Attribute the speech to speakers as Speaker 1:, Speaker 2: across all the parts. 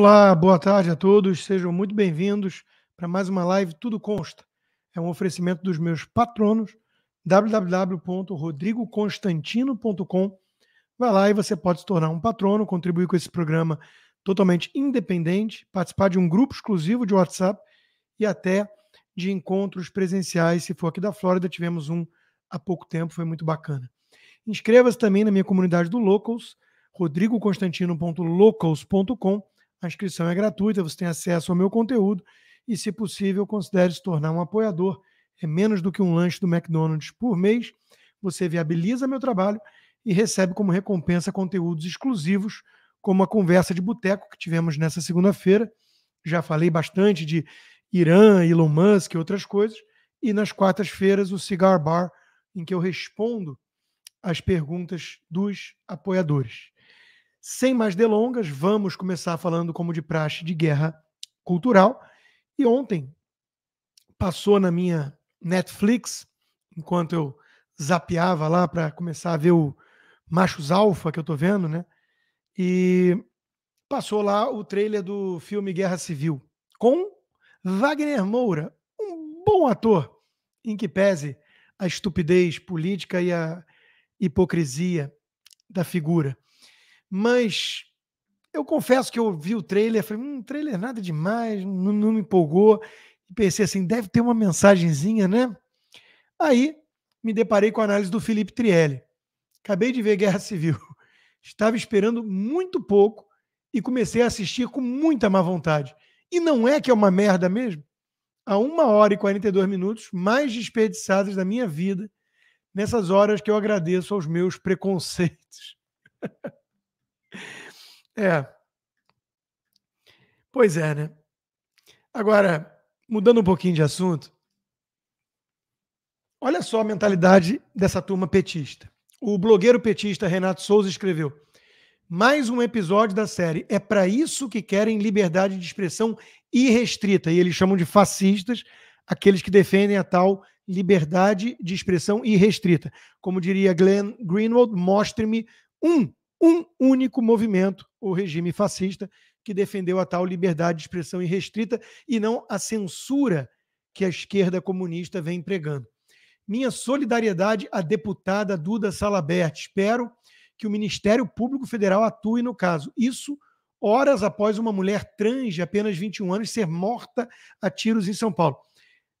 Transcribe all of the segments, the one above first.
Speaker 1: Olá, boa tarde a todos, sejam muito bem-vindos para mais uma live Tudo Consta. É um oferecimento dos meus patronos, www.rodrigoconstantino.com. Vai lá e você pode se tornar um patrono, contribuir com esse programa totalmente independente, participar de um grupo exclusivo de WhatsApp e até de encontros presenciais. Se for aqui da Flórida, tivemos um há pouco tempo, foi muito bacana. Inscreva-se também na minha comunidade do Locals, rodrigoconstantino.locals.com a inscrição é gratuita, você tem acesso ao meu conteúdo e, se possível, considere se tornar um apoiador. É menos do que um lanche do McDonald's por mês. Você viabiliza meu trabalho e recebe como recompensa conteúdos exclusivos, como a conversa de boteco que tivemos nessa segunda-feira. Já falei bastante de Irã, Elon Musk e outras coisas. E nas quartas-feiras, o Cigar Bar, em que eu respondo as perguntas dos apoiadores. Sem mais delongas, vamos começar falando, como de praxe, de guerra cultural. E ontem passou na minha Netflix, enquanto eu zapeava lá para começar a ver o Machos Alfa que eu estou vendo, né? E passou lá o trailer do filme Guerra Civil com Wagner Moura, um bom ator, em que pese a estupidez política e a hipocrisia da figura. Mas eu confesso que eu vi o trailer, falei, hum, trailer nada demais, não, não me empolgou. E pensei assim, deve ter uma mensagenzinha, né? Aí me deparei com a análise do Felipe Trielli. Acabei de ver Guerra Civil. Estava esperando muito pouco e comecei a assistir com muita má vontade. E não é que é uma merda mesmo? A uma hora e 42 minutos mais desperdiçados da minha vida, nessas horas que eu agradeço aos meus preconceitos. É. Pois é, né? Agora, mudando um pouquinho de assunto, olha só a mentalidade dessa turma petista. O blogueiro petista Renato Souza escreveu: mais um episódio da série. É para isso que querem liberdade de expressão irrestrita. E eles chamam de fascistas aqueles que defendem a tal liberdade de expressão irrestrita. Como diria Glenn Greenwald, mostre-me um um único movimento, o regime fascista, que defendeu a tal liberdade de expressão irrestrita e não a censura que a esquerda comunista vem empregando. Minha solidariedade à deputada Duda Salabert. Espero que o Ministério Público Federal atue no caso. Isso horas após uma mulher trans de apenas 21 anos ser morta a tiros em São Paulo.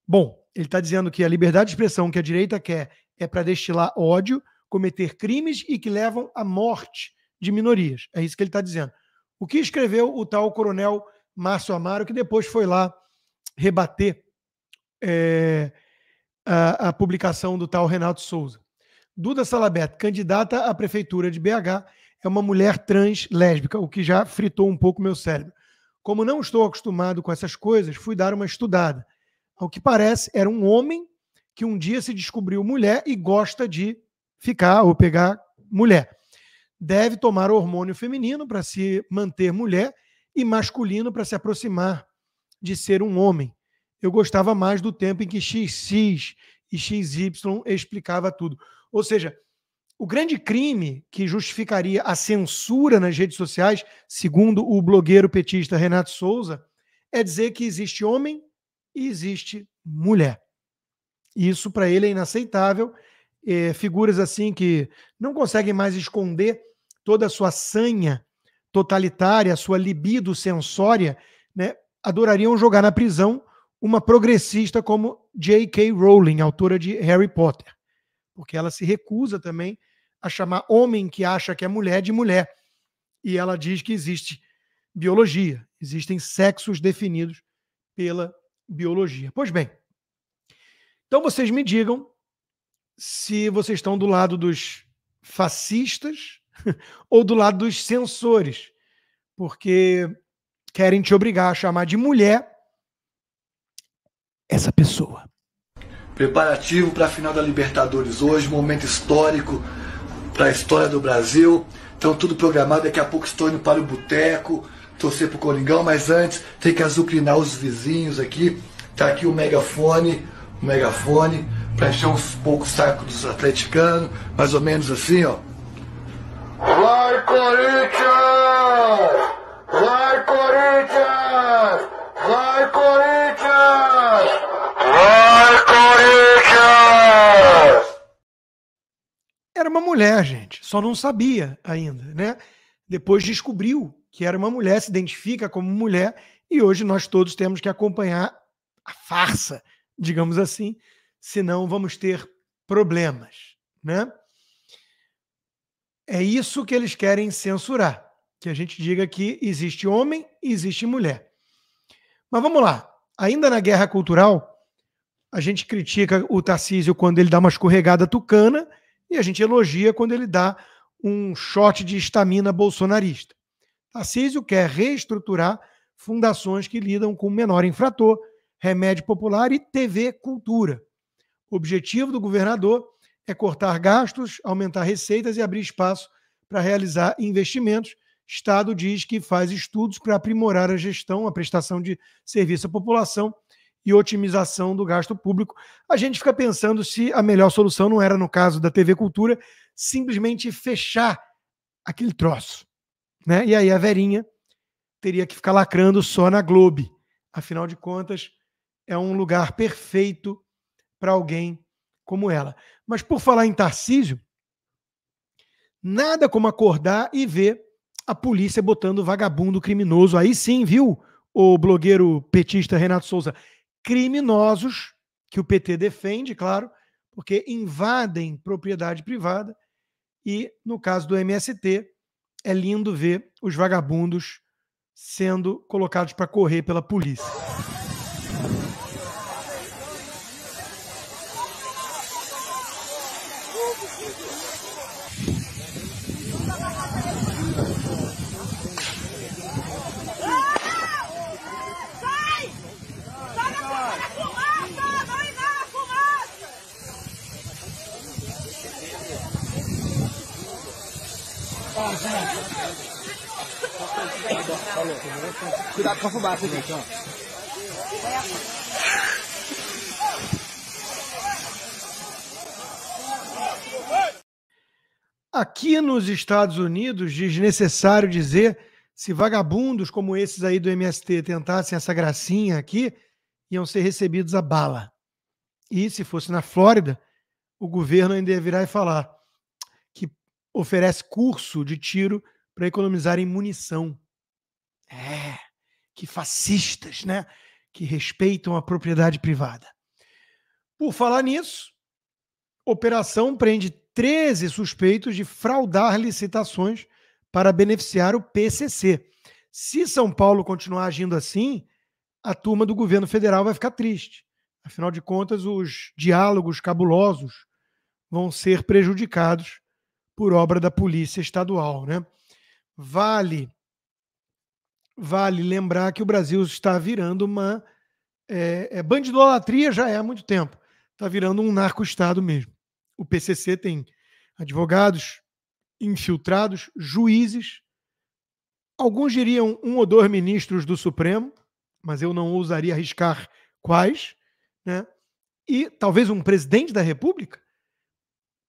Speaker 1: Bom, ele está dizendo que a liberdade de expressão que a direita quer é para destilar ódio, cometer crimes e que levam à morte de minorias. É isso que ele está dizendo. O que escreveu o tal coronel Márcio Amaro, que depois foi lá rebater é, a, a, publicação do tal Renato Souza. Duda Salabet, candidata à prefeitura de BH, é uma mulher trans lésbica, o que já fritou um pouco meu cérebro. Como não estou acostumado com essas coisas, fui dar uma estudada. Ao que parece, era um homem que um dia se descobriu mulher e gosta de ficar ou pegar mulher. Deve tomar hormônio feminino para se manter mulher e masculino para se aproximar de ser um homem. Eu gostava mais do tempo em que XX e XY explicava tudo. Ou seja, o grande crime que justificaria a censura nas redes sociais, segundo o blogueiro petista Renato Souza, é dizer que existe homem e existe mulher. Isso para ele é inaceitável eh, figuras assim que não conseguem mais esconder toda a sua sanha totalitária, a sua libido sensória, né, adorariam jogar na prisão uma progressista como J.K. Rowling, autora de Harry Potter, porque ela se recusa também a chamar homem que acha que é mulher de mulher. E ela diz que existe biologia, existem sexos definidos pela biologia. Pois bem, então vocês me digam se vocês estão do lado dos fascistas ou do lado dos censores, porque querem te obrigar a chamar de mulher essa pessoa. Preparativo para a final da Libertadores hoje, momento histórico para a história do Brasil. Então tudo programado, daqui a pouco estou indo para o boteco, torcer para o Coringão, mas antes tem que azucrinar os vizinhos aqui. Tá aqui o megafone, o megafone para encher uns poucos sacos dos atleticanos, mais ou menos assim, ó. Vai Corinthians! Vai Corinthians! Vai Corinthians! Vai Corinthians! Era uma mulher, gente, só não sabia ainda, né? Depois descobriu que era uma mulher, se identifica como mulher, e hoje nós todos temos que acompanhar a farsa, digamos assim, senão vamos ter problemas, né? É isso que eles querem censurar, que a gente diga que existe homem e existe mulher. Mas vamos lá, ainda na guerra cultural, a gente critica o Tarcísio quando ele dá uma escorregada tucana e a gente elogia quando ele dá um shot de estamina bolsonarista. Tarcísio quer reestruturar fundações que lidam com menor infrator, remédio popular e TV Cultura. O objetivo do governador é cortar gastos, aumentar receitas e abrir espaço para realizar investimentos. Estado diz que faz estudos para aprimorar a gestão, a prestação de serviço à população e otimização do gasto público. A gente fica pensando se a melhor solução não era, no caso da TV Cultura, simplesmente fechar aquele troço. Né? E aí a Verinha teria que ficar lacrando só na Globo. Afinal de contas, é um lugar perfeito para alguém como ela. Mas por falar em Tarcísio, nada como acordar e ver a polícia botando vagabundo criminoso. Aí sim, viu, o blogueiro petista Renato Souza? Criminosos, que o PT defende, claro, porque invadem propriedade privada. E no caso do MST, é lindo ver os vagabundos sendo colocados para correr pela polícia. Falou. Cuidado com a fumaça, gente, Aqui nos Estados Unidos, desnecessário dizer, se vagabundos como esses aí do MST tentassem essa gracinha aqui, iam ser recebidos a bala. E se fosse na Flórida, o governo ainda ia virar e falar que oferece curso de tiro para economizar em munição. É, que fascistas, né? Que respeitam a propriedade privada. Por falar nisso, operação prende 13 suspeitos de fraudar licitações para beneficiar o PCC. Se São Paulo continuar agindo assim, a turma do governo federal vai ficar triste. Afinal de contas, os diálogos cabulosos vão ser prejudicados por obra da polícia estadual, né? Vale vale lembrar que o Brasil está virando uma. É, é, bandidolatria já é há muito tempo. Está virando um narco-estado mesmo. O PCC tem advogados infiltrados, juízes, alguns diriam um ou dois ministros do Supremo, mas eu não ousaria arriscar quais, né? e talvez um presidente da República.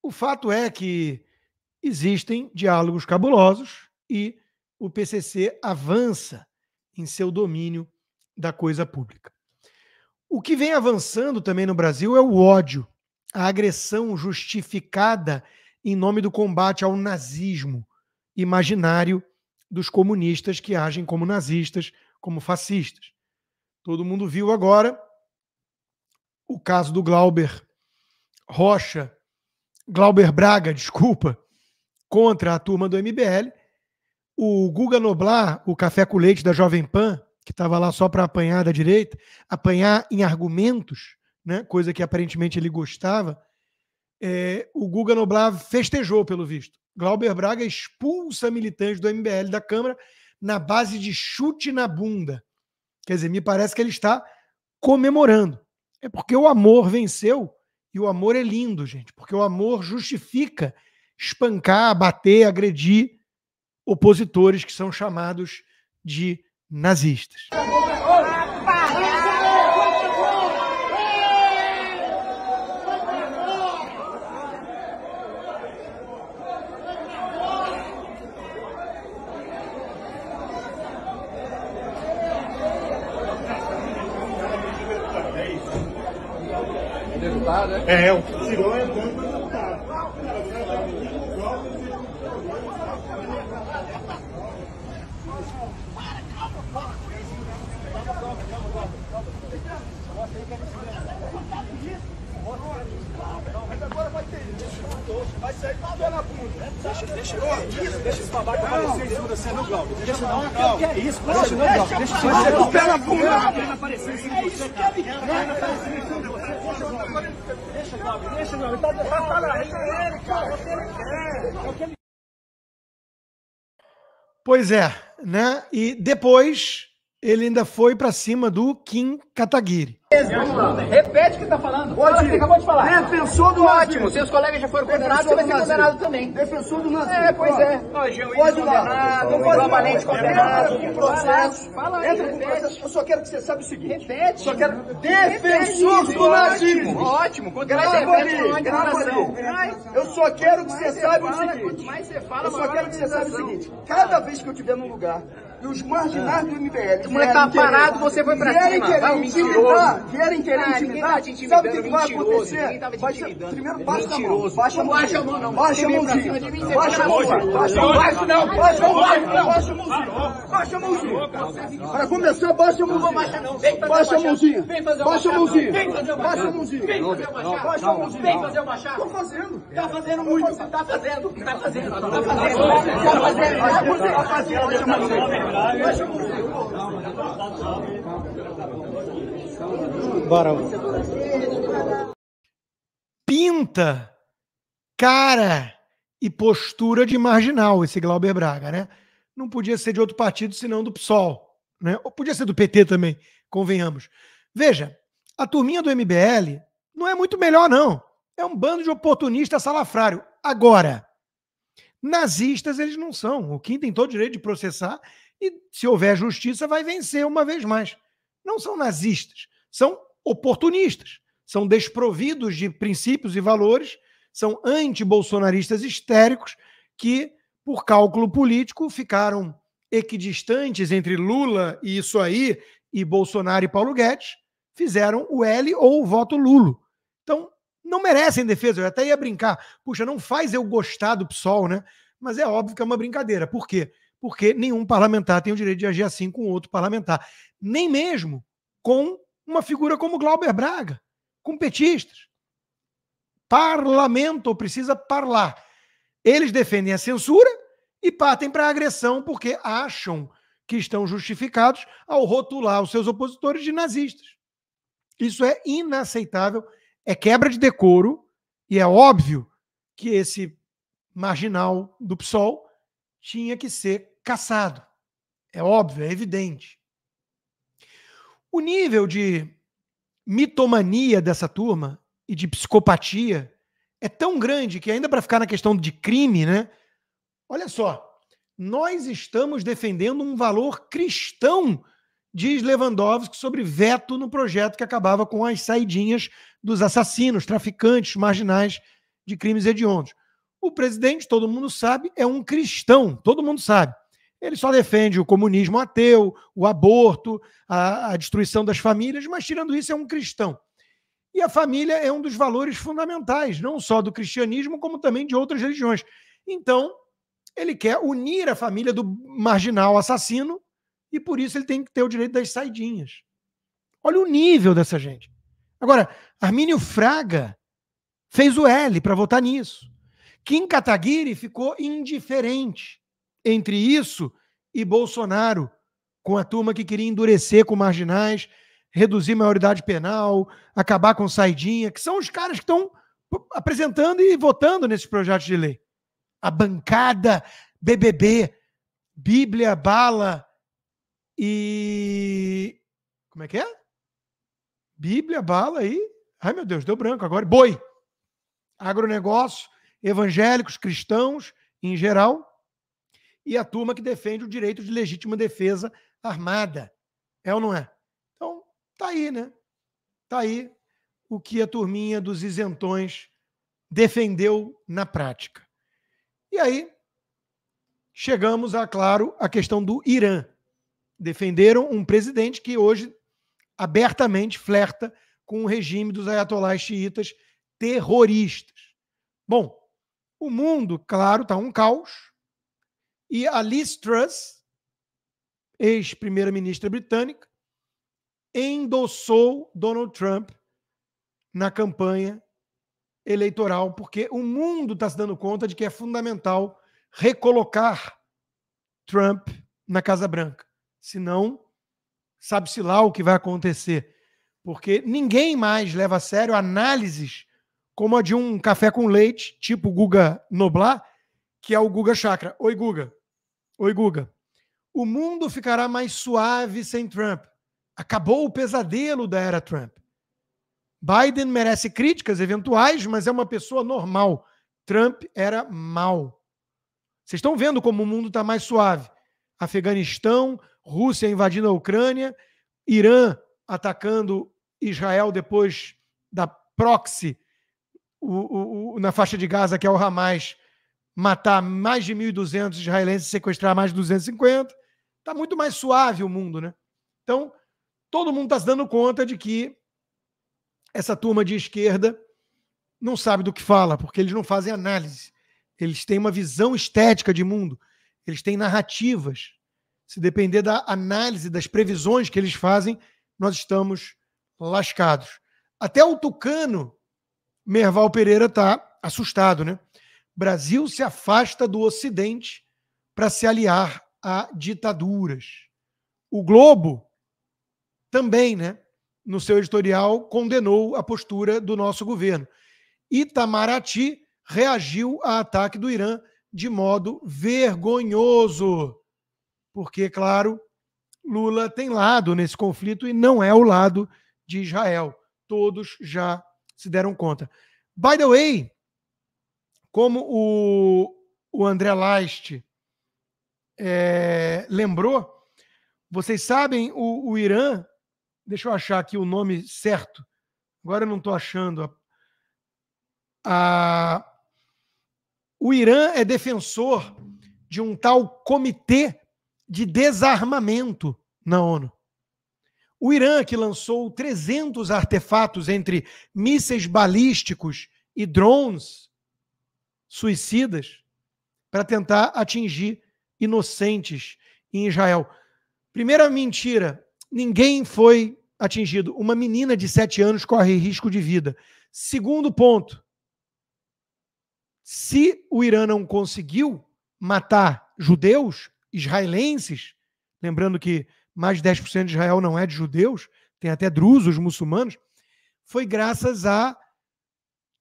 Speaker 1: O fato é que existem diálogos cabulosos e o PCC avança em seu domínio da coisa pública. O que vem avançando também no Brasil é o ódio, a agressão justificada em nome do combate ao nazismo imaginário dos comunistas que agem como nazistas, como fascistas. Todo mundo viu agora o caso do Glauber Rocha, Glauber Braga, desculpa, contra a turma do MBL, o Guga Noblar, o café com leite da Jovem Pan, que estava lá só para apanhar da direita, apanhar em argumentos, né? coisa que aparentemente ele gostava, é, o Guga Noblar festejou, pelo visto. Glauber Braga expulsa militantes do MBL da Câmara na base de chute na bunda. Quer dizer, me parece que ele está comemorando. É porque o amor venceu e o amor é lindo, gente, porque o amor justifica espancar, bater, agredir opositores que são chamados de nazistas. É, o é Vai sair com a dor na bunda. Deixa, deixa, deixa, isso, deixa esse babaca aparecer em cima de você, não, Glauco. Deixa não, não. Que é isso? Deixa não, Glauco. Deixa isso. Vai Deixa com o pé na bunda. Deixa Deixa em cima de você, cara. Deixa aparecer em cima de você. Deixa, Glauco. Deixa, Glauco. Tá atrapalhando. Deixa ele, cara. Você não Deixa Pois é, né? E depois ele ainda foi pra cima do Kim Kataguiri. Repete o que tá falando. Pode Fala, que ele acabou de falar. Defensor do Ótimo, seus colegas já foram condenados, você vai ser condenado também. Defensor do nazismo. É, pois é. Pode lá. Globalmente condenado. Entra processo. Fala Entra com processo. Eu só quero que você saiba o seguinte. Repete. Só quero... Defensor do nazismo. Ótimo. Grava ali. Grava ali. Eu só quero que você saiba o seguinte. Eu só quero que você saiba o seguinte. Cada vez que eu estiver num lugar e os marginais do MBL. O moleque tava parado, você foi pra vierem cima. Querer intimidar, vierem querer ah, intimidar. Sabe o que vai acontecer? Vai ser, primeiro baixa a mão. Baixa a mão. Baixa Baixa a mãozinha. Baixa a mãozinha. Baixa a mãozinha. Baixa a mãozinha. Baixa a mãozinha. Para começar, baixa a mãozinha. Baixa a mãozinha. Baixa a mãozinha. Baixa a mãozinha. Baixa a mãozinha. Vem fazer o machado, Tô fazendo. Tá fazendo muito. Tá fazendo. Tá fazendo. Tá fazendo. Tá fazendo. Tá fazendo. Tá tá Bora. Pinta, cara e postura de marginal esse Glauber Braga, né? Não podia ser de outro partido senão do PSOL, né? Ou podia ser do PT também, convenhamos. Veja, a turminha do MBL não é muito melhor não. É um bando de oportunista salafrário. Agora, nazistas eles não são. O Kim tem todo o direito de processar e, se houver justiça, vai vencer uma vez mais. Não são nazistas, são oportunistas, são desprovidos de princípios e valores, são anti-bolsonaristas histéricos que, por cálculo político, ficaram equidistantes entre Lula e isso aí, e Bolsonaro e Paulo Guedes, fizeram o L ou o voto Lulo. Então, não merecem defesa. Eu até ia brincar. Puxa, não faz eu gostar do PSOL, né? Mas é óbvio que é uma brincadeira. Por quê? porque nenhum parlamentar tem o direito de agir assim com outro parlamentar, nem mesmo com uma figura como Glauber Braga, com petistas. Parlamento precisa parlar. Eles defendem a censura e partem para a agressão porque acham que estão justificados ao rotular os seus opositores de nazistas. Isso é inaceitável, é quebra de decoro e é óbvio que esse marginal do PSOL tinha que ser caçado. É óbvio, é evidente. O nível de mitomania dessa turma e de psicopatia é tão grande que, ainda para ficar na questão de crime, né? Olha só, nós estamos defendendo um valor cristão, diz Lewandowski, sobre veto no projeto que acabava com as saidinhas dos assassinos, traficantes, marginais de crimes hediondos. O presidente, todo mundo sabe, é um cristão, todo mundo sabe. Ele só defende o comunismo ateu, o aborto, a, a, destruição das famílias, mas, tirando isso, é um cristão. E a família é um dos valores fundamentais, não só do cristianismo, como também de outras religiões. Então, ele quer unir a família do marginal assassino e, por isso, ele tem que ter o direito das saidinhas. Olha o nível dessa gente. Agora, Armínio Fraga fez o L para votar nisso. Kim Kataguiri ficou indiferente entre isso e Bolsonaro, com a turma que queria endurecer com marginais, reduzir maioridade penal, acabar com saidinha, que são os caras que estão apresentando e votando nesses projetos de lei. A bancada BBB, Bíblia, Bala e. Como é que é? Bíblia, Bala e. Ai, meu Deus, deu branco agora. Boi. Agronegócio, evangélicos, cristãos em geral, e a turma que defende o direito de legítima defesa armada. É ou não é? Então, tá aí, né? Tá aí o que a turminha dos isentões defendeu na prática. E aí chegamos a, claro, a questão do Irã. Defenderam um presidente que hoje abertamente flerta com o regime dos ayatolás xiitas terroristas. Bom, o mundo, claro, está um caos e a Liz Truss, ex-primeira-ministra britânica, endossou Donald Trump na campanha eleitoral, porque o mundo está se dando conta de que é fundamental recolocar Trump na Casa Branca. Senão, sabe-se lá o que vai acontecer. Porque ninguém mais leva a sério análises como a de um café com leite, tipo Guga Noblar, que é o Guga Chakra. Oi, Guga. Oi, Guga. O mundo ficará mais suave sem Trump. Acabou o pesadelo da era Trump. Biden merece críticas eventuais, mas é uma pessoa normal. Trump era mal. Vocês estão vendo como o mundo está mais suave. Afeganistão, Rússia invadindo a Ucrânia, Irã atacando Israel depois da proxy o, o, o, na faixa de Gaza, que é o Hamas, matar mais de 1.200 israelenses e sequestrar mais de 250. Está muito mais suave o mundo, né? Então, todo mundo está se dando conta de que essa turma de esquerda não sabe do que fala, porque eles não fazem análise. Eles têm uma visão estética de mundo, eles têm narrativas. Se depender da análise, das previsões que eles fazem, nós estamos lascados. Até o tucano Merval Pereira está assustado, né? Brasil se afasta do Ocidente para se aliar a ditaduras. O Globo também, né, no seu editorial, condenou a postura do nosso governo. Itamaraty reagiu a ataque do Irã de modo vergonhoso. Porque, claro, Lula tem lado nesse conflito e não é o lado de Israel. Todos já se deram conta. By the way, como o, o André Last é, lembrou, vocês sabem, o, o Irã, deixa eu achar aqui o nome certo, agora eu não estou achando. A, a, o Irã é defensor de um tal comitê de desarmamento na ONU. O Irã, que lançou 300 artefatos entre mísseis balísticos e drones suicidas para tentar atingir inocentes em Israel. Primeira mentira: ninguém foi atingido. Uma menina de sete anos corre risco de vida. Segundo ponto: se o Irã não conseguiu matar judeus, israelenses, lembrando que mais de 10% de Israel não é de judeus, tem até drusos, muçulmanos, foi graças a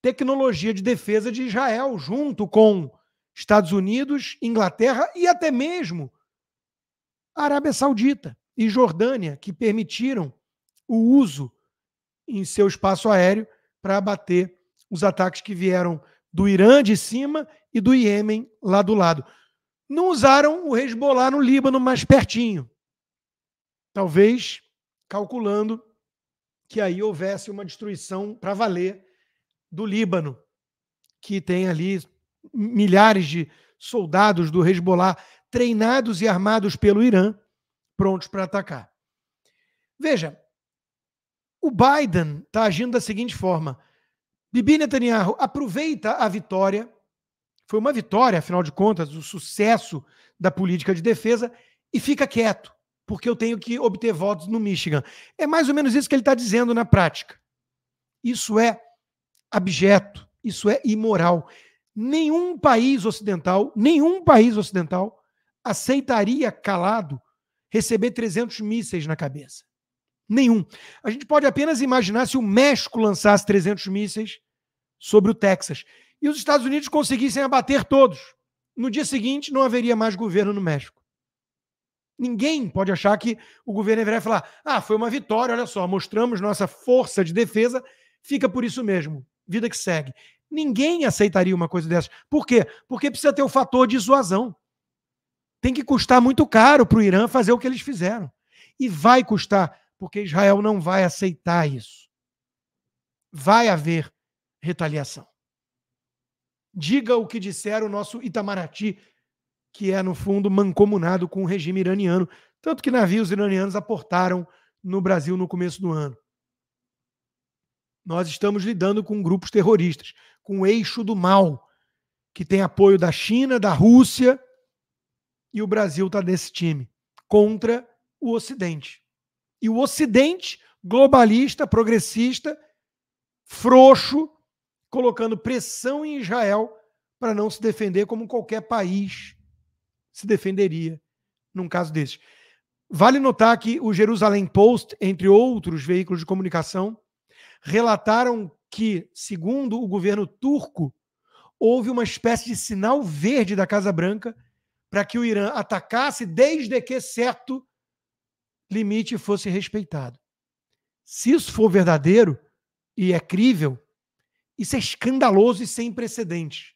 Speaker 1: tecnologia de defesa de Israel, junto com Estados Unidos, Inglaterra e até mesmo Arábia Saudita e Jordânia, que permitiram o uso em seu espaço aéreo para abater os ataques que vieram do Irã de cima e do Iêmen lá do lado. Não usaram o Hezbollah no Líbano mais pertinho. Talvez calculando que aí houvesse uma destruição para valer do Líbano, que tem ali milhares de soldados do Hezbollah treinados e armados pelo Irã, prontos para atacar. Veja, o Biden está agindo da seguinte forma: Bibi Netanyahu aproveita a vitória, foi uma vitória, afinal de contas, o sucesso da política de defesa, e fica quieto, porque eu tenho que obter votos no Michigan. É mais ou menos isso que ele está dizendo na prática. Isso é abjeto, isso é imoral. Nenhum país ocidental, nenhum país ocidental aceitaria calado receber 300 mísseis na cabeça. Nenhum. A gente pode apenas imaginar se o México lançasse 300 mísseis sobre o Texas e os Estados Unidos conseguissem abater todos. No dia seguinte, não haveria mais governo no México. Ninguém pode achar que o governo deveria falar: ah, foi uma vitória, olha só, mostramos nossa força de defesa, fica por isso mesmo vida que segue. Ninguém aceitaria uma coisa dessa. Por quê? Porque precisa ter o fator fator dissuasão. Tem que custar muito caro para o Irã fazer o que eles fizeram. E vai custar, porque Israel não vai aceitar isso. Vai haver retaliação. Diga o que disser o nosso Itamaraty, que é, no fundo, mancomunado com o regime iraniano. Tanto que navios iranianos aportaram no Brasil no começo do ano. Nós estamos lidando com grupos terroristas, com o eixo do mal, que tem apoio da China, da Rússia, e o Brasil está nesse time, contra o Ocidente. E o Ocidente, globalista, progressista, frouxo, colocando pressão em Israel para não se defender como qualquer país se defenderia num caso desses. Vale notar que o Jerusalém Post, entre outros veículos de comunicação, relataram que, segundo o governo turco, houve uma espécie de sinal verde da Casa Branca para que o Irã atacasse desde que certo limite fosse respeitado. Se isso for verdadeiro e é crível, isso é escandaloso e sem precedentes.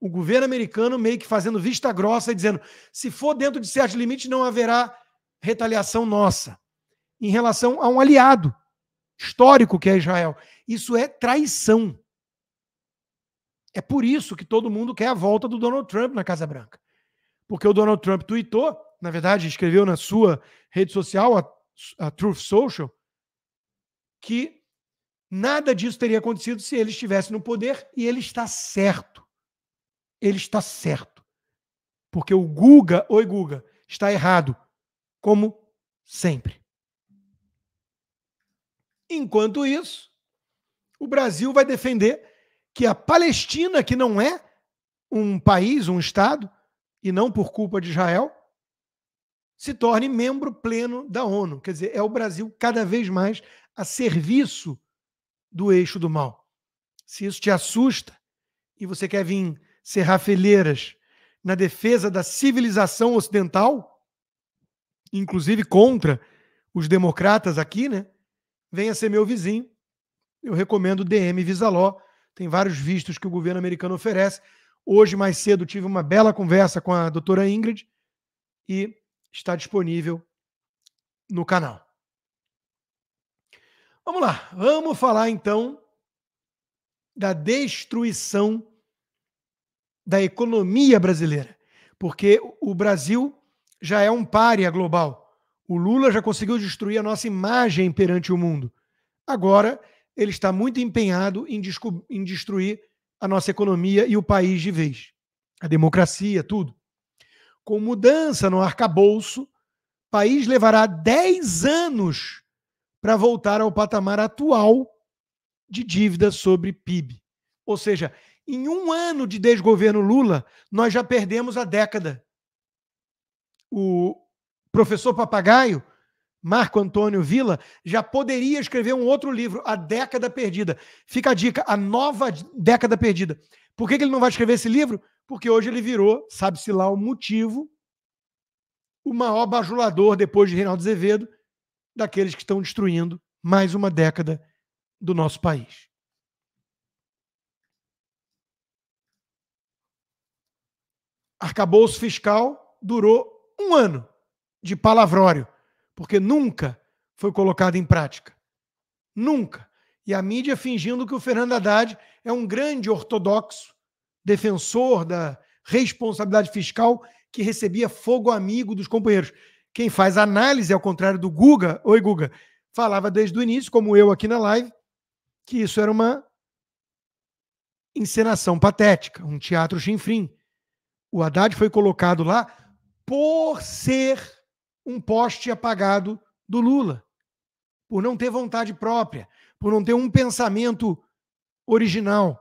Speaker 1: O governo americano meio que fazendo vista grossa e dizendo: se for dentro de certos limites, não haverá retaliação nossa em relação a um aliado histórico que é Israel. Isso é traição. É por isso que todo mundo quer a volta do Donald Trump na Casa Branca. Porque o Donald Trump tweetou, na verdade, escreveu na sua rede social, a, a Truth Social, que nada disso teria acontecido se ele estivesse no poder, e ele está certo. Ele está certo. Porque o Guga, oi Guga, está errado, como sempre. Enquanto isso, o Brasil vai defender que a Palestina, que não é um país, um Estado, e não por culpa de Israel, se torne membro pleno da ONU. Quer dizer, é o Brasil cada vez mais a serviço do eixo do mal. Se isso te assusta e você quer vir serrar fileiras na defesa da civilização ocidental, inclusive contra os democratas aqui, né? venha ser meu vizinho. Eu recomendo o DM Visaló. Tem vários vistos que o governo americano oferece. Hoje, mais cedo, tive uma bela conversa com a doutora Ingrid e está disponível no canal. Vamos lá, vamos falar então da destruição da economia brasileira, porque o Brasil já é um párea global. O Lula já conseguiu destruir a nossa imagem perante o mundo. Agora, ele está muito empenhado em, em destruir a nossa economia e o país de vez. A democracia, tudo. Com mudança no arcabouço, país levará 10 anos para voltar ao patamar atual de dívida sobre PIB. Ou seja, em um ano de desgoverno Lula, nós já perdemos a década. O, professor papagaio, Marco Antônio Villa, já poderia escrever um outro livro, A Década Perdida. Fica a dica, A Nova Década Perdida. Por que, que ele não vai escrever esse livro? Porque hoje ele virou, sabe-se lá o motivo, o maior bajulador depois de Reinaldo Azevedo, daqueles que estão destruindo mais uma década do nosso país. Arcabouço fiscal durou um ano de palavrório, porque nunca foi colocado em prática. Nunca. E a mídia fingindo que o Fernando Haddad é um grande ortodoxo, defensor da responsabilidade fiscal, que recebia fogo amigo dos companheiros. Quem faz análise, ao contrário do Guga, oi Guga, falava desde o início, como eu aqui na live, que isso era uma encenação patética, um teatro chinfrim. O Haddad foi colocado lá por ser um poste apagado do Lula, por não ter vontade própria, por não ter um pensamento original.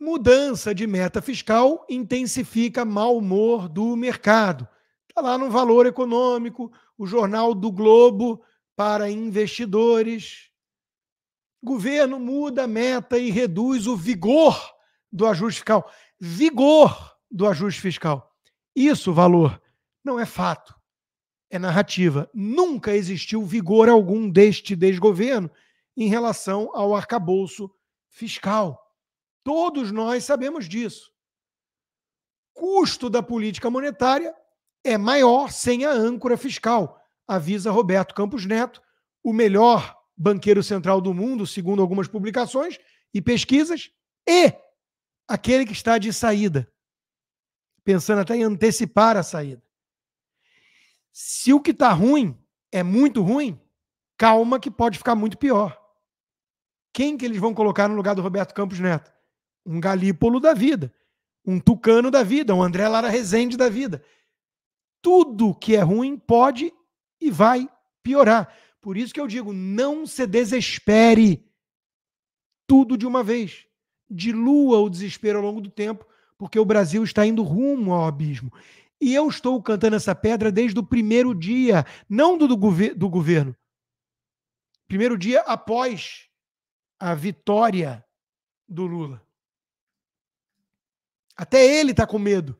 Speaker 1: Mudança de meta fiscal intensifica mau humor do mercado. Está lá no Valor Econômico, o Jornal do Globo para investidores. Governo muda a meta e reduz o vigor do ajuste fiscal. Vigor do ajuste fiscal. Isso, valor, não é fato, é narrativa. Nunca existiu vigor algum deste desgoverno em relação ao arcabouço fiscal. Todos nós sabemos disso. Custo da política monetária é maior sem a âncora fiscal, avisa Roberto Campos Neto, o melhor banqueiro central do mundo, segundo algumas publicações e pesquisas, e aquele que está de saída pensando até em antecipar a saída. Se o que está ruim é muito ruim, calma que pode ficar muito pior. Quem que eles vão colocar no lugar do Roberto Campos Neto? Um Galípolo da vida, um Tucano da vida, um André Lara Rezende da vida. Tudo que é ruim pode e vai piorar. Por isso que eu digo, não se desespere tudo de uma vez. Dilua o desespero ao longo do tempo porque o Brasil está indo rumo ao abismo. E eu estou cantando essa pedra desde o primeiro dia, não do, do, gover do governo. Primeiro dia após a vitória do Lula. Até ele está com medo.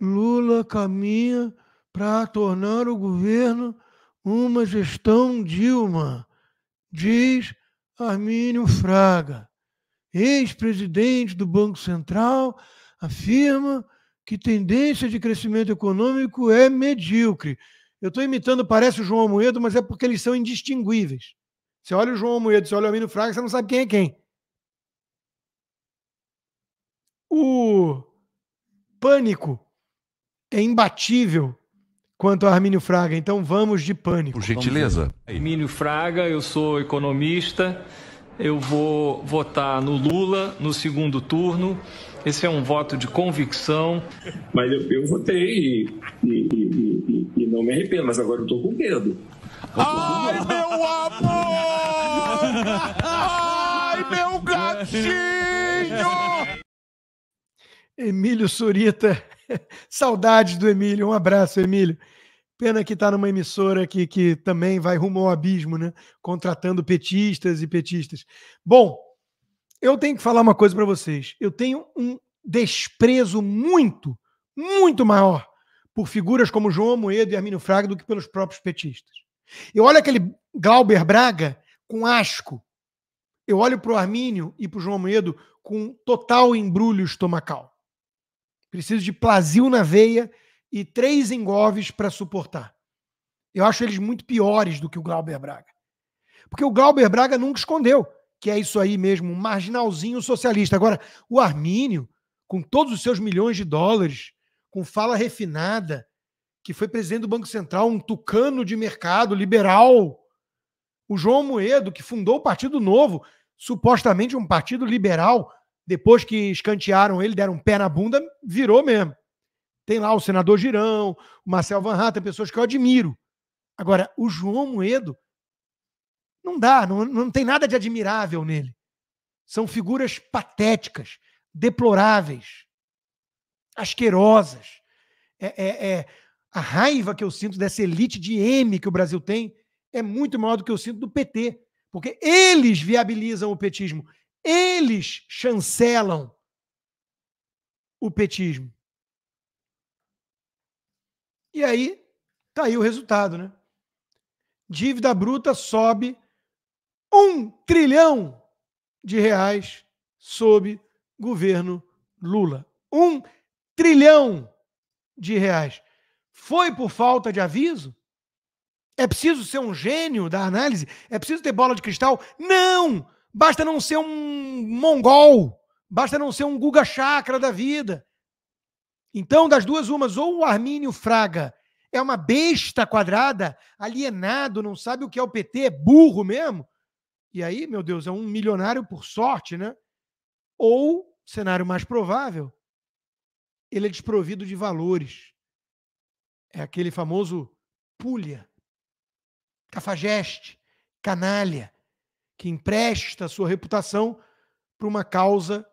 Speaker 1: Lula caminha para tornar o governo uma gestão Dilma, diz Armínio Fraga ex-presidente do Banco Central, afirma que tendência de crescimento econômico é medíocre. Eu estou imitando, parece o João Almoedo, mas é porque eles são indistinguíveis. Você olha o João Almoedo, você olha o Amino Fraga, você não sabe quem é quem. O pânico é imbatível quanto a Armínio Fraga, então vamos de pânico. Por gentileza. Armínio Fraga, eu sou economista. Eu vou votar no Lula no segundo turno. Esse é um voto de convicção. Mas eu, eu votei e, e, e, e, não me arrependo, mas agora eu tô com medo.
Speaker 2: Ai, meu
Speaker 1: amor! Ai, meu gatinho! Emílio Surita, saudades do Emílio. Um abraço, Emílio. Pena que está numa emissora que, que também vai rumo ao abismo, né? Contratando petistas e petistas. Bom, eu tenho que falar uma coisa para vocês. Eu tenho um desprezo muito, muito maior por figuras como João Moedo e Armínio Fraga do que pelos próprios petistas. Eu olho aquele Glauber Braga com asco. Eu olho para o Armínio e para o João Moedo com total embrulho estomacal. Preciso de Plasil na veia e três engolves para suportar. Eu acho eles muito piores do que o Glauber Braga. Porque o Glauber Braga nunca escondeu que é isso aí mesmo, um marginalzinho socialista. Agora, o Armínio, com todos os seus milhões de dólares, com fala refinada, que foi presidente do Banco Central, um tucano de mercado liberal. O João Moedo, que fundou o Partido Novo, supostamente um partido liberal, depois que escantearam ele, deram um pé na bunda, virou mesmo. Tem lá o senador Girão, o Marcel Van Hatten, pessoas que eu admiro. Agora, o João Moedo, não dá, não, não tem nada de admirável nele. São figuras patéticas, deploráveis, asquerosas. É, é, é, a raiva que eu sinto dessa elite de M que o Brasil tem é muito maior do que eu sinto do PT, porque eles viabilizam o petismo, eles chancelam o petismo. E aí, tá aí o resultado, né? Dívida bruta sobe um trilhão de reais sob governo Lula. Um trilhão de reais. Foi por falta de aviso? É preciso ser um gênio da análise? É preciso ter bola de cristal? Não! Basta não ser um mongol. Basta não ser um Guga Chakra da vida. Então, das duas, umas, ou o Armínio Fraga é uma besta quadrada, alienado, não sabe o que é o PT, é burro mesmo. E aí, meu Deus, é um milionário por sorte, né? Ou, cenário mais provável, ele é desprovido de valores. É aquele famoso pulha, cafajeste, canalha, que empresta sua reputação para uma causa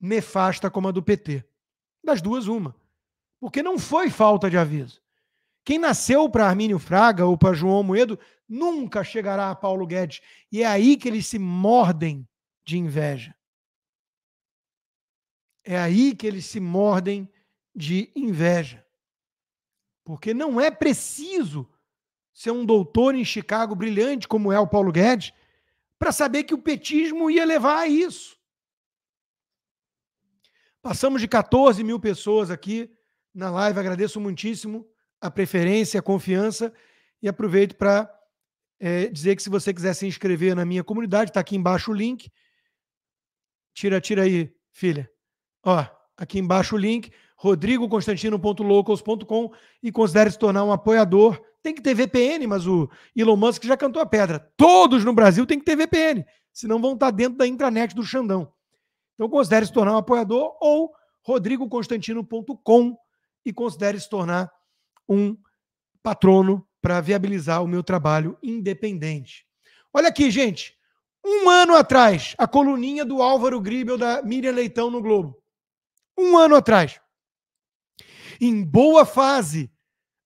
Speaker 1: nefasta como a do PT. Das duas, uma. Porque não foi falta de aviso. Quem nasceu para Armínio Fraga ou para João Moedo nunca chegará a Paulo Guedes. E é aí que eles se mordem de inveja. É aí que eles se mordem de inveja. Porque não é preciso ser um doutor em Chicago brilhante como é o Paulo Guedes para saber que o petismo ia levar a isso. Passamos de 14 mil pessoas aqui na live. Agradeço muitíssimo a preferência, a confiança e aproveito para é, dizer que se você quiser se inscrever na minha comunidade, está aqui embaixo o link. Tira, tira aí, filha. Ó, aqui embaixo o link rodrigoconstantino.locals.com e considere se tornar um apoiador. Tem que ter VPN, mas o Elon Musk já cantou a pedra. Todos no Brasil têm que ter VPN, senão vão estar tá dentro da intranet do Xandão. Então considere se tornar um apoiador ou rodrigoconstantino.com e considere se tornar um patrono para viabilizar o meu trabalho independente. Olha aqui, gente. Um ano atrás, a coluninha do Álvaro Gribel da Miriam Leitão no Globo. Um ano atrás. Em boa fase,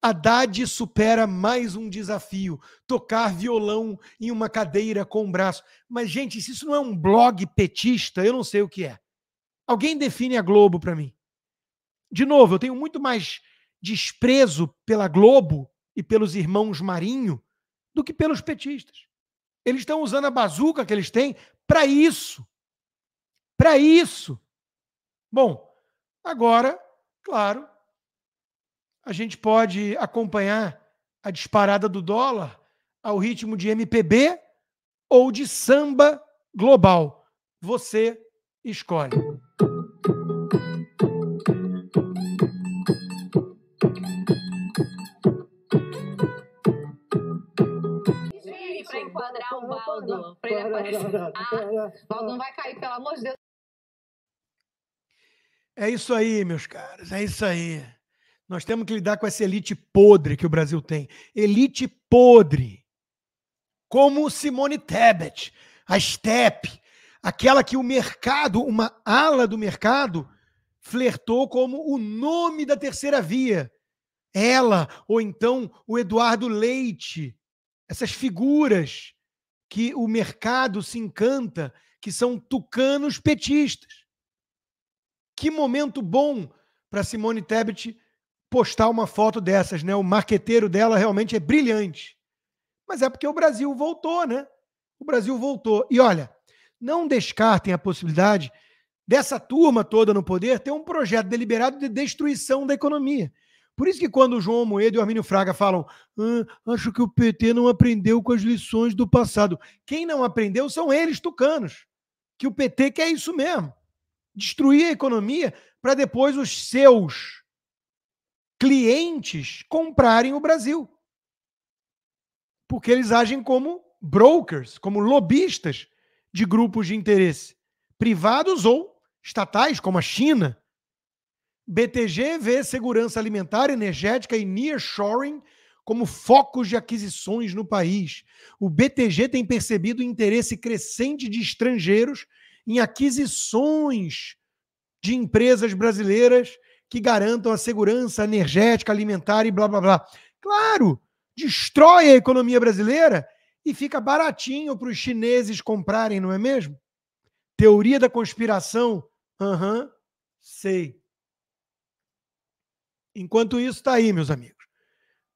Speaker 1: Haddad supera mais um desafio: tocar violão em uma cadeira com o um braço. Mas, gente, se isso não é um blog petista, eu não sei o que é. Alguém define a Globo para mim. De novo, eu tenho muito mais desprezo pela Globo e pelos irmãos Marinho do que pelos petistas. Eles estão usando a bazuca que eles têm para isso. Para isso. Bom, agora, claro, a gente pode acompanhar a disparada do dólar ao ritmo de MPB ou de samba global. Você escolhe. Para enquadrar o Valdo, para ele aparecer. Ah, Valdo não vai cair, pelo amor de Deus. É isso aí, meus caras. é isso aí. Nós temos que lidar com essa elite podre que o Brasil tem. Elite podre. Como Simone Tebet, a Step, aquela que o mercado, uma ala do mercado, flertou como o nome da terceira via. Ela, ou então o Eduardo Leite, essas figuras que o mercado se encanta, que são tucanos petistas. Que momento bom para Simone Tebet postar uma foto dessas, né? O marqueteiro dela realmente é brilhante. Mas é porque o Brasil voltou, né? O Brasil voltou. E olha, não descartem a possibilidade dessa turma toda no poder ter um projeto deliberado de destruição da economia. Por isso que quando o João Moedo e o Armínio Fraga falam ah, acho que o PT não aprendeu com as lições do passado. Quem não aprendeu são eles, tucanos. Que o PT quer isso mesmo. Destruir a economia para depois os seus clientes comprarem o Brasil. Porque eles agem como brokers, como lobistas de grupos de interesse privados ou estatais, como a China. BTG vê segurança alimentar, energética e nearshoring como focos de aquisições no país. O BTG tem percebido interesse crescente de estrangeiros em aquisições de empresas brasileiras que garantam a segurança energética, alimentar e blá blá blá. Claro, destrói a economia brasileira e fica baratinho para os chineses comprarem, não é mesmo? Teoria da conspiração? Aham, uhum, sei. Enquanto isso, está aí, meus amigos.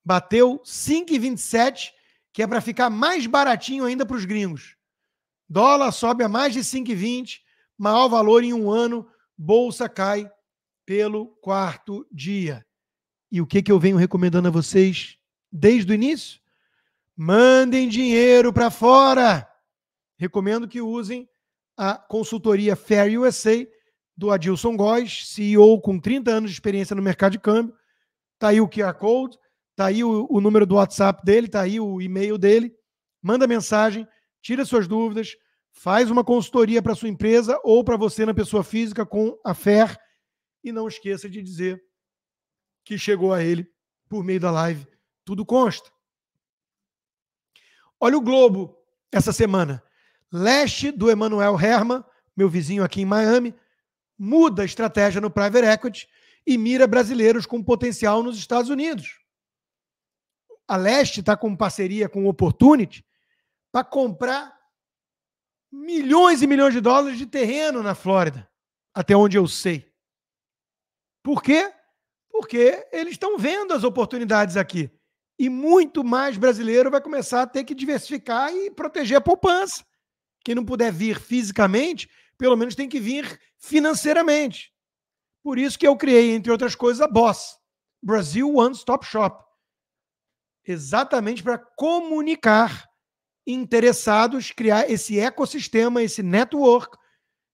Speaker 1: Bateu 5,27, que é para ficar mais baratinho ainda para os gringos. Dólar sobe a mais de 5,20, maior valor em um ano, bolsa cai pelo quarto dia. E o que, que eu venho recomendando a vocês desde o início? Mandem dinheiro para fora. Recomendo que usem a consultoria Fair USA do Adilson Góes, CEO com 30 anos de experiência no mercado de câmbio. Está aí o QR Code, está aí o, o número do WhatsApp dele, está aí o e-mail dele. Manda mensagem, tira suas dúvidas, faz uma consultoria para sua empresa ou para você na pessoa física com a Fair e não esqueça de dizer que chegou a ele por meio da live. Tudo consta. Olha o Globo essa semana. Leste do Emanuel Herman, meu vizinho aqui em Miami, muda a estratégia no private equity e mira brasileiros com potencial nos Estados Unidos. A Leste está com parceria com Opportunity para comprar milhões e milhões de dólares de terreno na Flórida, até onde eu sei. Por quê? Porque eles estão vendo as oportunidades aqui. E muito mais brasileiro vai começar a ter que diversificar e proteger a poupança. Quem não puder vir fisicamente, pelo menos tem que vir financeiramente. Por isso que eu criei, entre outras coisas, a Boss, Brasil One Stop Shop. Exatamente para comunicar interessados, criar esse ecossistema, esse network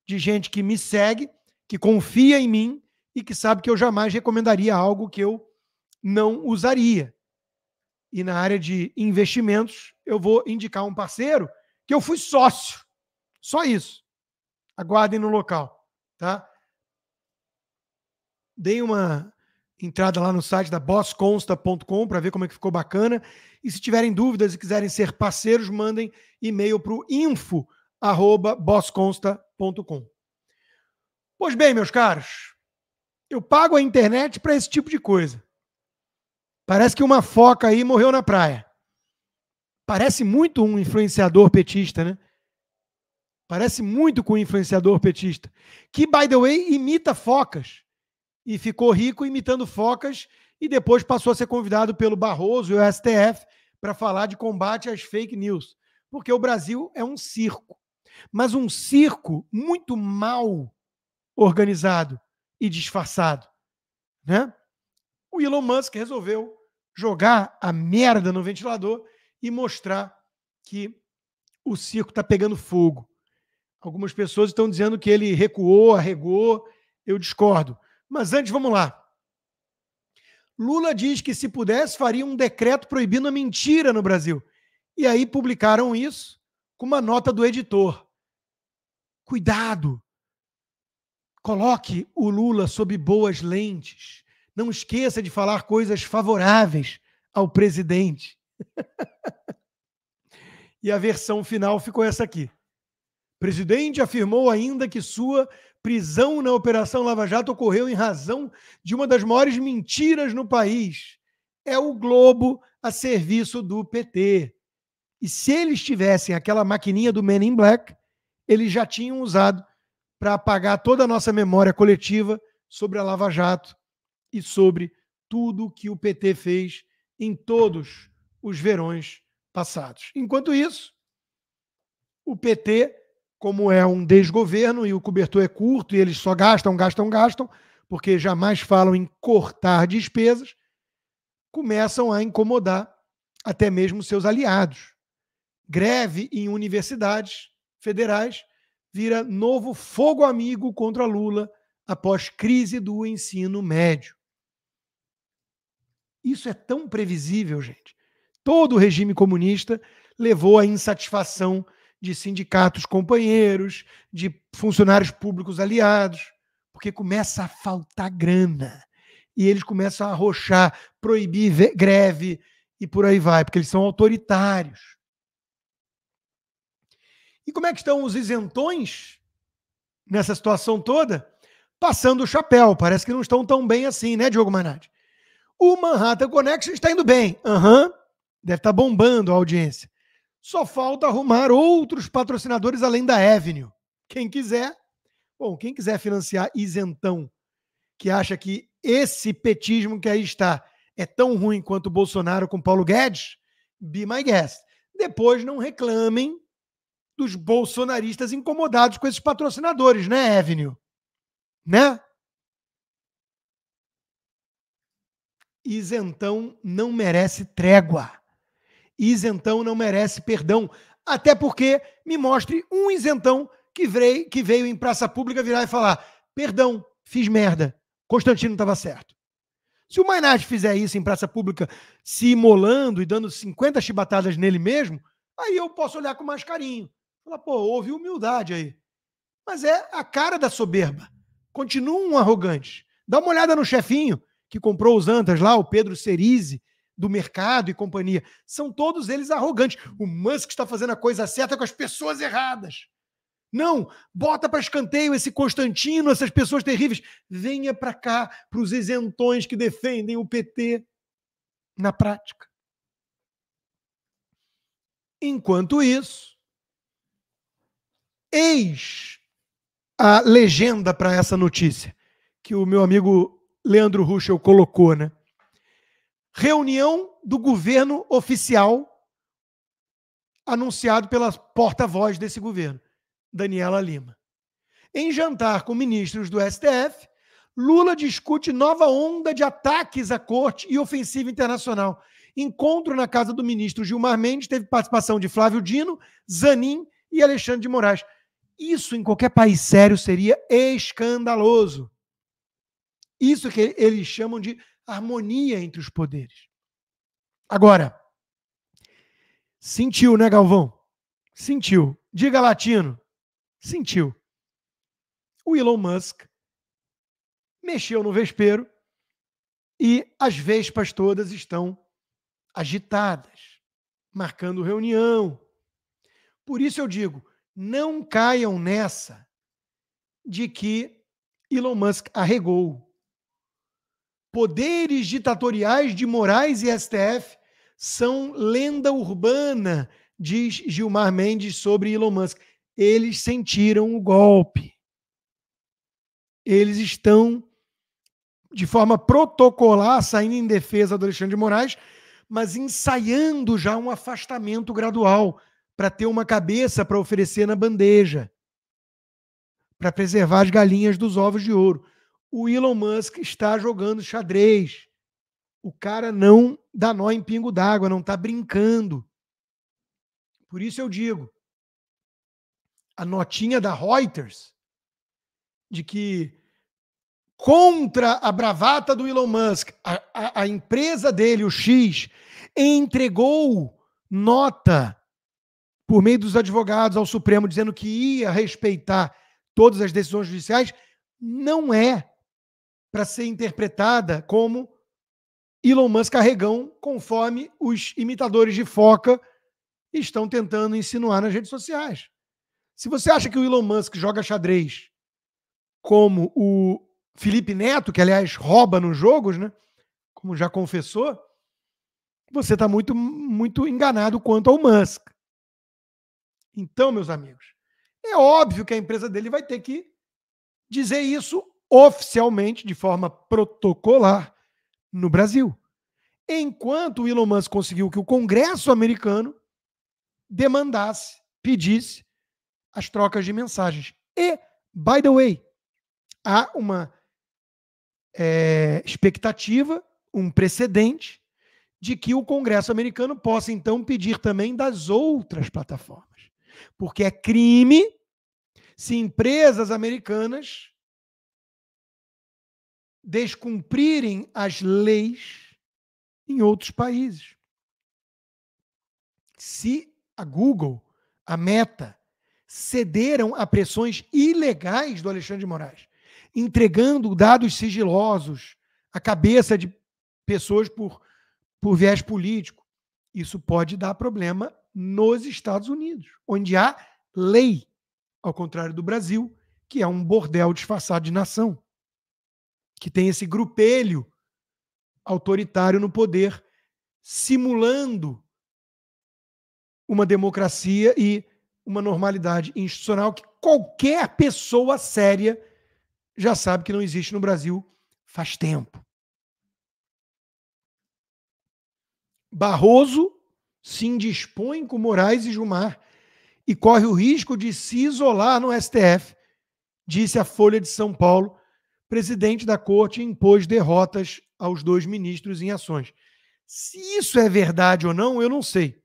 Speaker 1: de gente que me segue, que confia em mim e que sabe que eu jamais recomendaria algo que eu não usaria. E na área de investimentos, eu vou indicar um parceiro que eu fui sócio. Só isso. Aguardem no local, tá? Dei uma entrada lá no site da bossconsta.com para ver como é que ficou bacana. E se tiverem dúvidas e quiserem ser parceiros, mandem e-mail para o info@bossconsta.com. Pois bem, meus caros, eu pago a internet para esse tipo de coisa. Parece que uma foca aí morreu na praia. Parece muito um influenciador petista, né? Parece muito com um influenciador petista. Que, by the way, imita focas. E ficou rico imitando focas e depois passou a ser convidado pelo Barroso e o STF para falar de combate às fake news. Porque o Brasil é um circo. Mas um circo muito mal organizado e disfarçado, né? O Elon Musk resolveu jogar a merda no ventilador e mostrar que o circo está pegando fogo. Algumas pessoas estão dizendo que ele recuou, arregou, eu discordo. Mas antes, vamos lá. Lula diz que, se pudesse, faria um decreto proibindo a mentira no Brasil. E aí publicaram isso com uma nota do editor. Cuidado! Coloque o Lula sob boas lentes. Não esqueça de falar coisas favoráveis ao presidente. e a versão final ficou essa aqui. O presidente afirmou ainda que sua prisão na Operação Lava Jato ocorreu em razão de uma das maiores mentiras no país. É o Globo a serviço do PT. E se eles tivessem aquela maquininha do Men in Black, eles já tinham usado para apagar toda a nossa memória coletiva sobre a Lava Jato e sobre tudo que o PT fez em todos os verões passados. Enquanto isso, o PT, como é um desgoverno e o cobertor é curto e eles só gastam, gastam, gastam, porque jamais falam em cortar despesas, começam a incomodar até mesmo seus aliados. Greve em universidades federais vira novo fogo amigo contra Lula após crise do ensino médio. Isso é tão previsível, gente. Todo o regime comunista levou à insatisfação de sindicatos companheiros, de funcionários públicos aliados, porque começa a faltar grana. E eles começam a arrochar, proibir greve e por aí vai, porque eles são autoritários. E como é que estão os isentões nessa situação toda? Passando o chapéu. Parece que não estão tão bem assim, né, Diogo Manadi? O Manhattan Connection está indo bem. Aham. Uhum. Deve estar tá bombando a audiência. Só falta arrumar outros patrocinadores além da Avenue. Quem quiser, bom, quem quiser financiar isentão, que acha que esse petismo que aí está é tão ruim quanto o Bolsonaro com Paulo Guedes, be my guest. Depois não reclamem dos bolsonaristas incomodados com esses patrocinadores, né, Evenil? Né? Isentão não merece trégua. Isentão não merece perdão. Até porque me mostre um isentão que veio, que veio em praça pública virar e falar: perdão, fiz merda. Constantino estava certo. Se o Mainardi fizer isso em praça pública, se imolando e dando 50 chibatadas nele mesmo, aí eu posso olhar com mais carinho. Fala, pô, houve humildade aí. Mas é a cara da soberba. Continua arrogantes. arrogante. Dá uma olhada no chefinho que comprou os Antas lá, o Pedro Cerise, do mercado e companhia. São todos eles arrogantes. O Musk está fazendo a coisa certa com as pessoas erradas. Não, bota para escanteio esse Constantino, essas pessoas terríveis. Venha para cá, para os isentões que defendem o PT na prática. Enquanto isso, Eis a legenda para essa notícia que o meu amigo Leandro Ruschel colocou, né? Reunião do governo oficial anunciado pela porta-voz desse governo, Daniela Lima. Em jantar com ministros do STF, Lula discute nova onda de ataques à corte e ofensiva internacional. Encontro na casa do ministro Gilmar Mendes teve participação de Flávio Dino, Zanin e Alexandre de Moraes. Isso em qualquer país sério seria escandaloso. Isso que eles chamam de harmonia entre os poderes. Agora, sentiu, né, Galvão? Sentiu. Diga latino. Sentiu. O Elon Musk mexeu no vespeiro e as vespas todas estão agitadas, marcando reunião. Por isso eu digo, não caiam nessa de que Elon Musk arregou. Poderes ditatoriais de Moraes e STF são lenda urbana, diz Gilmar Mendes sobre Elon Musk. Eles sentiram o golpe. Eles estão, de forma protocolar, saindo em defesa do Alexandre de Moraes, mas ensaiando já um afastamento gradual para ter uma cabeça para oferecer na bandeja, para preservar as galinhas dos ovos de ouro. O Elon Musk está jogando xadrez. O cara não dá nó em pingo d'água, não está brincando. Por isso eu digo, a notinha da Reuters de que contra a bravata do Elon Musk, a, a, a empresa dele, o X, entregou nota por meio dos advogados ao Supremo, dizendo que ia respeitar todas as decisões judiciais, não é para ser interpretada como Elon Musk carregão, conforme os imitadores de foca estão tentando insinuar nas redes sociais. Se você acha que o Elon Musk joga xadrez como o Felipe Neto, que aliás rouba nos jogos, né? Como já confessou, você está muito, muito enganado quanto ao Musk. Então, meus amigos, é óbvio que a empresa dele vai ter que dizer isso oficialmente, de forma protocolar, no Brasil. Enquanto o Elon Musk conseguiu que o Congresso americano demandasse, pedisse as trocas de mensagens. E, by the way, há uma é, expectativa, um precedente, de que o Congresso americano possa então pedir também das outras plataformas. Porque é crime se empresas americanas descumprirem as leis em outros países. Se a Google, a Meta, cederam a pressões ilegais do Alexandre de Moraes, entregando dados sigilosos à cabeça de pessoas por, por viés político, isso pode dar problema nos Estados Unidos, onde há lei, ao contrário do Brasil, que é um bordel disfarçado de nação, que tem esse grupelho autoritário no poder, simulando uma democracia e uma normalidade institucional que qualquer pessoa séria já sabe que não existe no Brasil faz tempo. Barroso se indispõe com Moraes e Gilmar e corre o risco de se isolar no STF, disse a Folha de São Paulo. Presidente da corte impôs derrotas aos dois ministros em ações. Se isso é verdade ou não, eu não sei.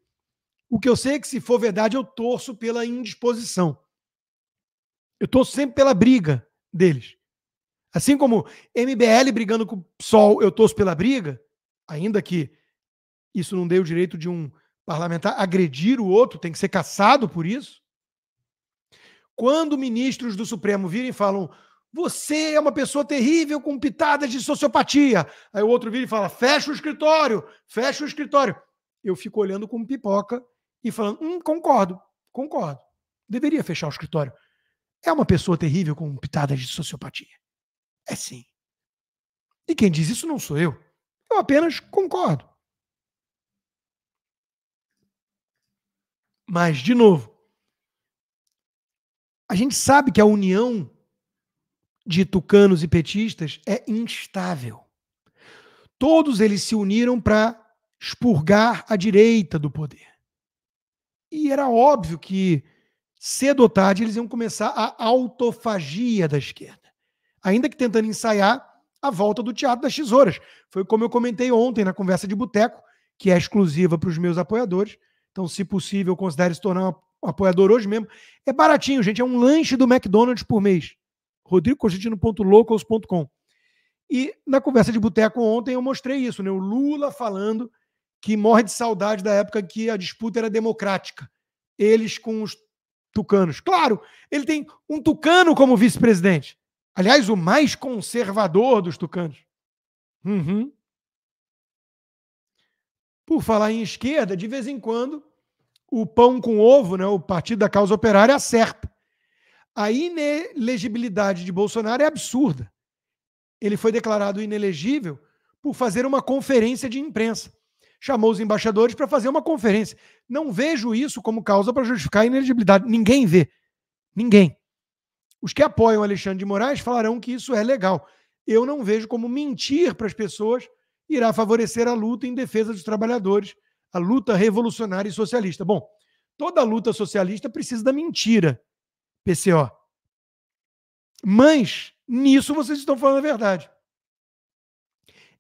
Speaker 1: O que eu sei é que, se for verdade, eu torço pela indisposição. Eu torço sempre pela briga deles. Assim como MBL brigando com o PSOL, eu torço pela briga, ainda que isso não dê o direito de um parlamentar agredir o outro, tem que ser caçado por isso. Quando ministros do Supremo virem e falam: você é uma pessoa terrível com pitadas de sociopatia. Aí o outro vira e fala: fecha o escritório, fecha o escritório. Eu fico olhando com pipoca e falando: hum, concordo, concordo. Deveria fechar o escritório. É uma pessoa terrível com pitadas de sociopatia. É sim. E quem diz isso não sou eu. Eu apenas concordo. Mas, de novo, a gente sabe que a união de tucanos e petistas é instável. Todos eles se uniram para expurgar a direita do poder. E era óbvio que, cedo ou tarde, eles iam começar a autofagia da esquerda. Ainda que tentando ensaiar a volta do Teatro das Tesouras. Foi como eu comentei ontem na conversa de boteco, que é exclusiva para os meus apoiadores. Então, se possível, considere se tornar um apoiador hoje mesmo. É baratinho, gente. É um lanche do McDonald's por mês. rodrigoconstantino.locals.com E na conversa de boteco ontem eu mostrei isso, né? O Lula falando que morre de saudade da época que a disputa era democrática. Eles com os tucanos. Claro, ele tem um tucano como vice-presidente. Aliás, o mais conservador dos tucanos. Uhum. Por falar em esquerda, de vez em quando, o pão com ovo, né, o Partido da Causa Operária, acerta. A inelegibilidade de Bolsonaro é absurda. Ele foi declarado inelegível por fazer uma conferência de imprensa. Chamou os embaixadores para fazer uma conferência. Não vejo isso como causa para justificar a inelegibilidade. Ninguém vê. Ninguém. Os que apoiam Alexandre de Moraes falarão que isso é legal. Eu não vejo como mentir para as pessoas irá favorecer a luta em defesa dos trabalhadores, a luta revolucionária e socialista. Bom, toda luta socialista precisa da mentira, PCO. Mas nisso vocês estão falando a verdade.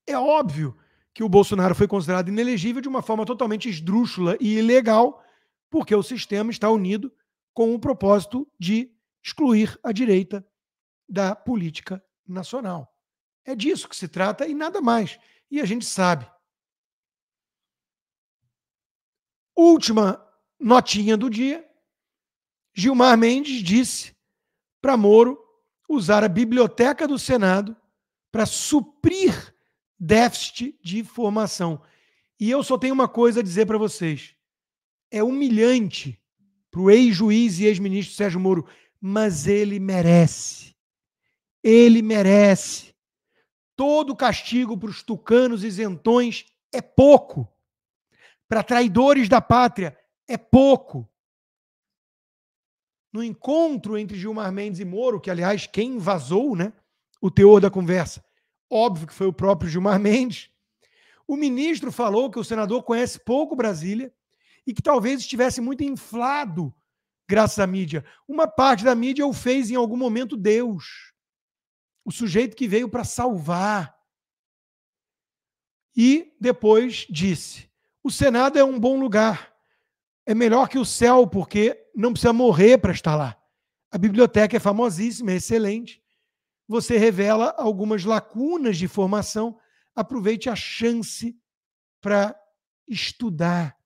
Speaker 1: É óbvio que o Bolsonaro foi considerado inelegível de uma forma totalmente esdrúxula e ilegal, porque o sistema está unido com o propósito de excluir a direita da política nacional. É disso que se trata e nada mais. E a gente sabe. Última notinha do dia. Gilmar Mendes disse para Moro usar a biblioteca do Senado para suprir déficit de informação. E eu só tenho uma coisa a dizer para vocês. É humilhante para o ex-juiz e ex-ministro Sérgio Moro, mas ele merece. Ele merece. Todo castigo para os tucanos isentões é pouco. Para traidores da pátria é pouco. No encontro entre Gilmar Mendes e Moro, que aliás quem vazou, né, o teor da conversa, óbvio que foi o próprio Gilmar Mendes. O ministro falou que o senador conhece pouco Brasília e que talvez estivesse muito inflado graças à mídia. Uma parte da mídia o fez em algum momento Deus o sujeito que veio para salvar. E depois disse: o Senado é um bom lugar. É melhor que o céu, porque não precisa morrer para estar lá. A biblioteca é famosíssima, é excelente. Você revela algumas lacunas de formação, aproveite a chance para estudar.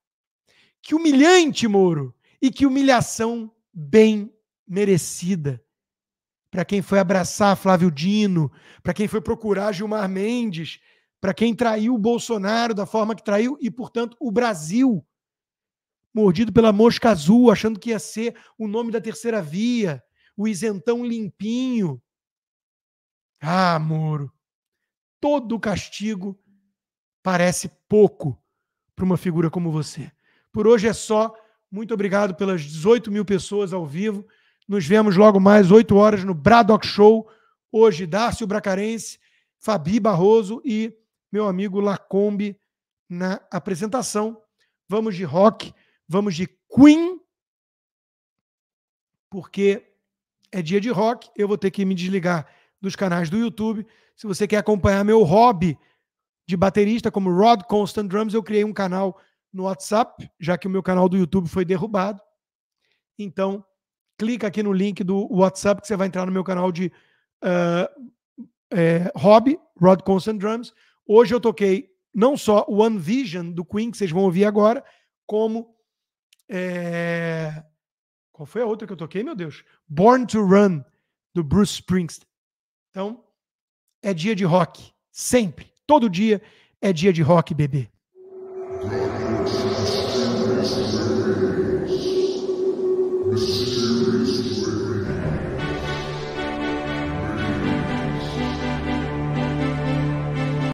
Speaker 1: Que humilhante, Moro, e que humilhação bem merecida para quem foi abraçar Flávio Dino, para quem foi procurar Gilmar Mendes, para quem traiu o Bolsonaro da forma que traiu e, portanto, o Brasil mordido pela mosca azul, achando que ia ser o nome da terceira via, o isentão limpinho. Ah, Moro, todo castigo parece pouco para uma figura como você. Por hoje é só. Muito obrigado pelas 18 mil pessoas ao vivo. Nos vemos logo mais, 8 horas, no Braddock Show. Hoje, Dárcio Bracarense, Fabi Barroso e meu amigo Lacombe na apresentação. Vamos de rock, vamos de Queen, porque é dia de rock. Eu vou ter que me desligar dos canais do YouTube. Se você quer acompanhar meu hobby de baterista, como Rod Constant Drums, eu criei um canal no WhatsApp, já que o meu canal do YouTube foi derrubado. Então, clica aqui no link do WhatsApp que você vai entrar no meu canal de uh, é, hobby, Rod Constant Drums. Hoje eu toquei não só o One Vision do Queen, que vocês vão ouvir agora, como. É... Qual foi a outra que eu toquei, meu Deus? Born to Run, do Bruce Springsteen. Então, é dia de rock. Sempre. Todo dia é dia de rock, bebê.